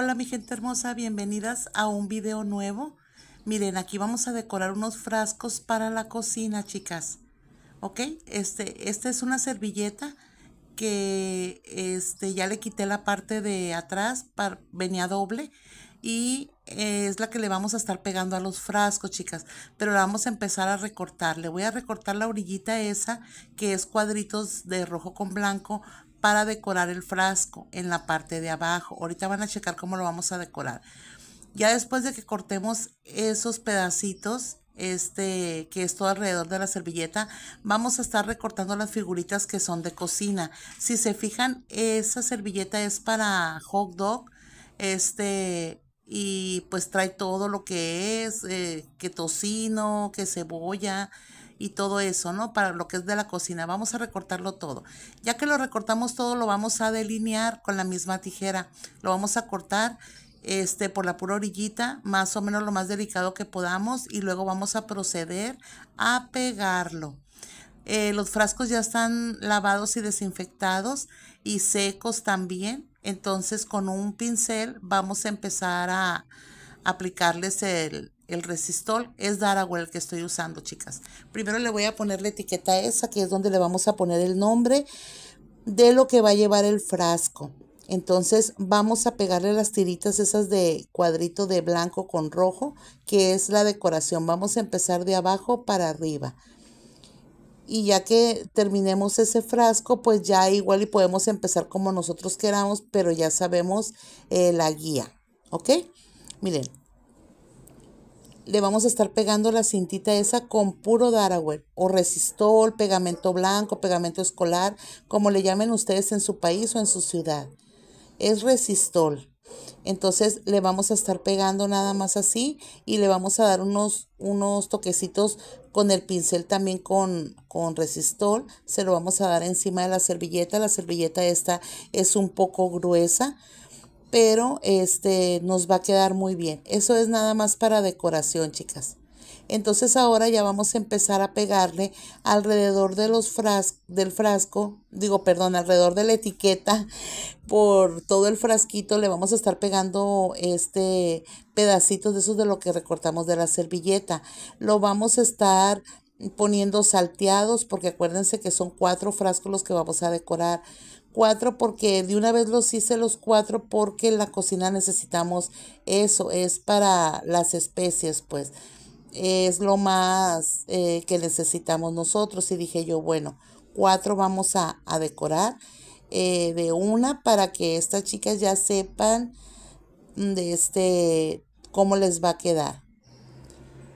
Hola mi gente hermosa, bienvenidas a un video nuevo. Miren, aquí vamos a decorar unos frascos para la cocina, chicas. ¿Ok? Este, esta es una servilleta que este, ya le quité la parte de atrás, para, venía doble. Y eh, es la que le vamos a estar pegando a los frascos, chicas. Pero la vamos a empezar a recortar. Le voy a recortar la orillita esa, que es cuadritos de rojo con blanco, para decorar el frasco en la parte de abajo. Ahorita van a checar cómo lo vamos a decorar. Ya después de que cortemos esos pedacitos, este que es todo alrededor de la servilleta, vamos a estar recortando las figuritas que son de cocina. Si se fijan, esa servilleta es para hot dog, este y pues trae todo lo que es, eh, que tocino, que cebolla, y todo eso, ¿no? Para lo que es de la cocina. Vamos a recortarlo todo. Ya que lo recortamos todo, lo vamos a delinear con la misma tijera. Lo vamos a cortar este, por la pura orillita, más o menos lo más delicado que podamos y luego vamos a proceder a pegarlo. Eh, los frascos ya están lavados y desinfectados y secos también. Entonces con un pincel vamos a empezar a aplicarles el, el resistol es Daragüel que estoy usando, chicas. Primero le voy a poner la etiqueta esa, que es donde le vamos a poner el nombre de lo que va a llevar el frasco. Entonces vamos a pegarle las tiritas esas de cuadrito de blanco con rojo, que es la decoración. Vamos a empezar de abajo para arriba. Y ya que terminemos ese frasco, pues ya igual y podemos empezar como nosotros queramos, pero ya sabemos eh, la guía. ¿Ok? Miren, le vamos a estar pegando la cintita esa con puro Daraway o resistol, pegamento blanco, pegamento escolar, como le llamen ustedes en su país o en su ciudad. Es resistol. Entonces le vamos a estar pegando nada más así y le vamos a dar unos, unos toquecitos con el pincel también con, con resistol. Se lo vamos a dar encima de la servilleta. La servilleta esta es un poco gruesa pero este nos va a quedar muy bien. Eso es nada más para decoración, chicas. Entonces ahora ya vamos a empezar a pegarle alrededor de los fras del frasco, digo, perdón, alrededor de la etiqueta, por todo el frasquito le vamos a estar pegando este pedacitos de esos de lo que recortamos de la servilleta. Lo vamos a estar poniendo salteados porque acuérdense que son cuatro frascos los que vamos a decorar cuatro porque de una vez los hice los cuatro porque en la cocina necesitamos eso, es para las especies, pues es lo más eh, que necesitamos nosotros. Y dije yo, bueno, cuatro vamos a, decorar eh, de una para que estas chicas ya sepan de este cómo les va a quedar.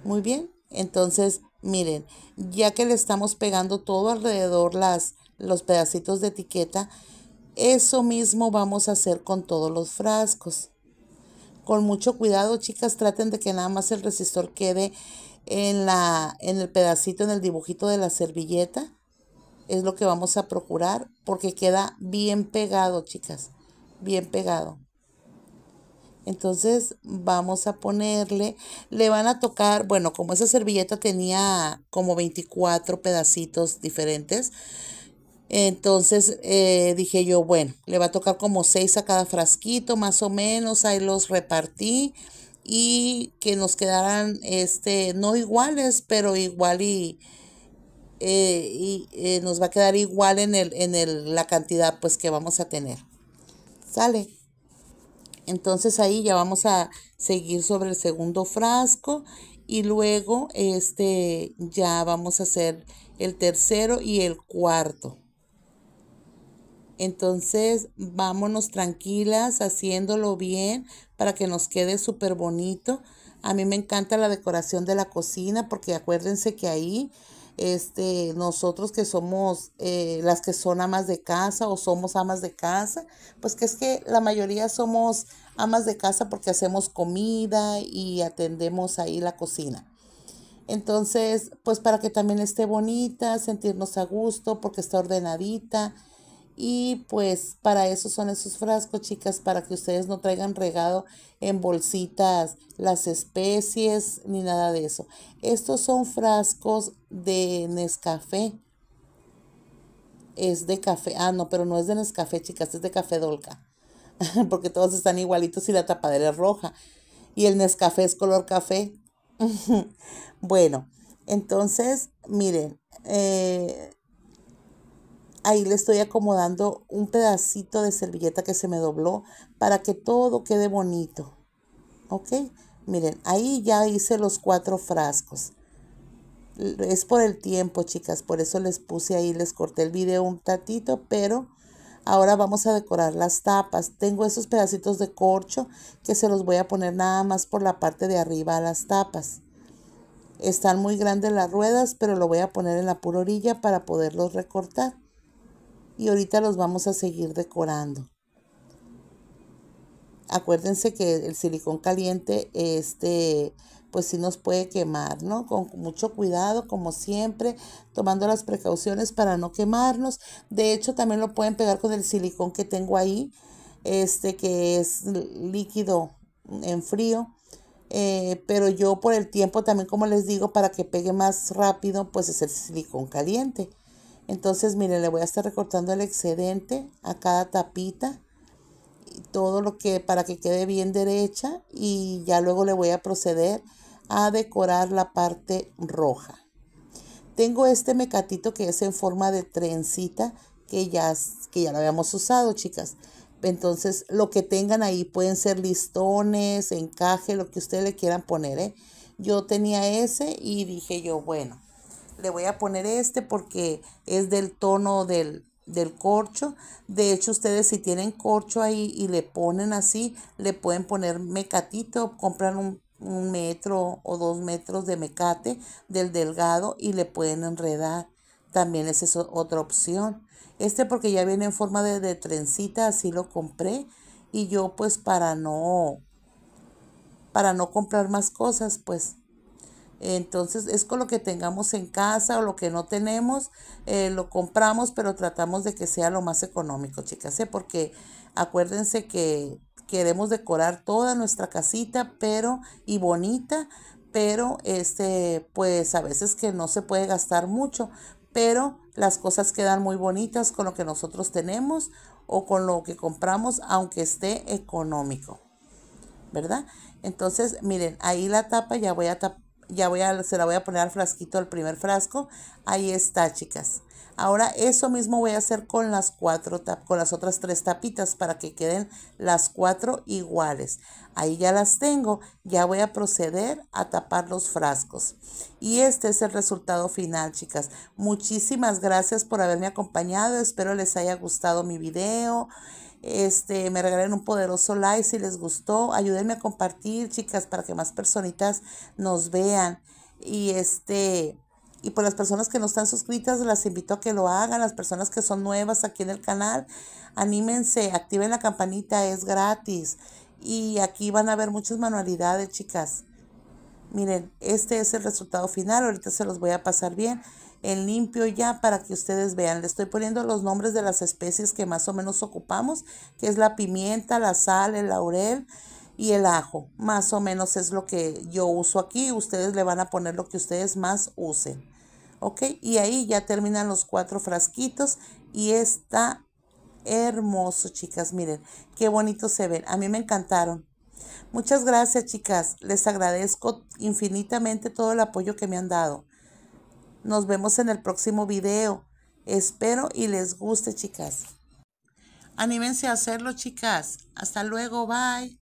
Muy bien, entonces miren, ya que le estamos pegando todo alrededor las, los pedacitos de etiqueta, eso mismo vamos a hacer con todos los frascos. Con mucho cuidado, chicas, traten de que nada más el resistor quede en, la, en el pedacito, en el dibujito de la servilleta. Es lo que vamos a procurar porque queda bien pegado, chicas. Bien pegado. Entonces vamos a ponerle, le van a tocar, bueno, como esa servilleta tenía como 24 pedacitos diferentes, entonces eh, dije yo, bueno, le va a tocar como seis a cada frasquito, más o menos, ahí los repartí y que nos quedaran, este, no iguales, pero igual y, eh, eh, nos va a quedar igual en, el, en la cantidad pues que vamos a tener. Sale. Entonces ahí ya vamos a seguir sobre el segundo frasco y luego este ya vamos a hacer el tercero y el cuarto. Entonces, vámonos tranquilas haciéndolo bien para que nos quede súper bonito. A mí me encanta la decoración de la cocina porque acuérdense que ahí este, nosotros que somos eh, las que son amas de casa o somos amas de casa, pues que es que la mayoría somos amas de casa porque hacemos comida y atendemos ahí la cocina. Entonces, pues para que también esté bonita, sentirnos a gusto porque está ordenadita y pues para eso son esos frascos, chicas, para que ustedes no traigan regado en bolsitas las especies ni nada de eso. Estos son frascos de Nescafé. Es de café. Ah, no, pero no es de Nescafé, chicas, es de café Dolca. Porque todos están igualitos y la tapadera es roja. Y el Nescafé es color café. bueno, entonces, miren. Eh, Ahí le estoy acomodando un pedacito de servilleta que se me dobló para que todo quede bonito. ¿Ok? Miren, ahí ya hice los cuatro frascos. Es por el tiempo, chicas. Por eso les puse ahí, les corté el video un ratito, pero... Ahora vamos a decorar las tapas. Tengo esos pedacitos de corcho que se los voy a poner nada más por la parte de arriba a las tapas. Están muy grandes las ruedas, pero lo voy a poner en la pura orilla para poderlos recortar y ahorita los vamos a seguir decorando. Acuérdense que el silicón caliente, este, pues sí nos puede quemar, ¿no? Con mucho cuidado, como siempre, tomando las precauciones para no quemarnos. De hecho, también lo pueden pegar con el silicón que tengo ahí, este, que es líquido en frío. Eh, pero yo por el tiempo también, como les digo, para que pegue más rápido, pues es el silicón caliente. Entonces, miren, le voy a estar recortando el excedente a cada tapita. Y todo lo que para que quede bien derecha y ya luego le voy a proceder a decorar la parte roja. Tengo este mecatito que es en forma de trencita que ya, que ya lo habíamos usado, chicas. Entonces, lo que tengan ahí pueden ser listones, encaje, lo que ustedes le quieran poner. ¿eh? Yo tenía ese y dije yo, bueno, le voy a poner este porque es del tono del, corcho. De hecho, ustedes si tienen corcho ahí y le ponen así, le pueden poner mecatito, compran un, metro o dos metros de mecate del delgado y le pueden enredar. También esa es otra opción. Este porque ya viene en forma de, de trencita, así lo compré. Y yo pues para no, para no comprar más cosas, pues entonces es con lo que tengamos en casa o lo que no tenemos, eh, lo compramos, pero tratamos de que sea lo más económico, chicas, ¿eh? porque acuérdense que queremos decorar toda nuestra casita, pero y bonita, pero este, pues a veces que no se puede gastar mucho, pero las cosas quedan muy bonitas con lo que nosotros tenemos o con lo que compramos, aunque esté económico, ¿verdad? Entonces, miren, ahí la tapa ya voy a tapar ya voy a, se la voy a poner al frasquito, al primer frasco. Ahí está, chicas. Ahora eso mismo voy a hacer con las cuatro con las otras tres tapitas para que queden las cuatro iguales. Ahí ya las tengo, ya voy a proceder a tapar los frascos. Y este es el resultado final, chicas. Muchísimas gracias por haberme acompañado, espero les haya gustado mi video. Este, me regalen un poderoso like si les gustó, ayúdenme a compartir, chicas, para que más personitas nos vean. Y este y por pues las personas que no están suscritas, las invito a que lo hagan. Las personas que son nuevas aquí en el canal, anímense, activen la campanita, es gratis. Y aquí van a ver muchas manualidades, chicas. Miren, este es el resultado final. Ahorita se los voy a pasar bien en limpio ya para que ustedes vean. Le estoy poniendo los nombres de las especies que más o menos ocupamos, que es la pimienta, la sal, el laurel y el ajo. Más o menos es lo que yo uso aquí. Ustedes le van a poner lo que ustedes más usen. ¿ok? Y ahí ya terminan los cuatro frasquitos y está hermoso, chicas. Miren, qué bonito se ven. A mí me encantaron. Muchas gracias, chicas. Les agradezco infinitamente todo el apoyo que me han dado. Nos vemos en el próximo video. Espero y les guste, chicas. Anímense a hacerlo, chicas. Hasta luego. Bye.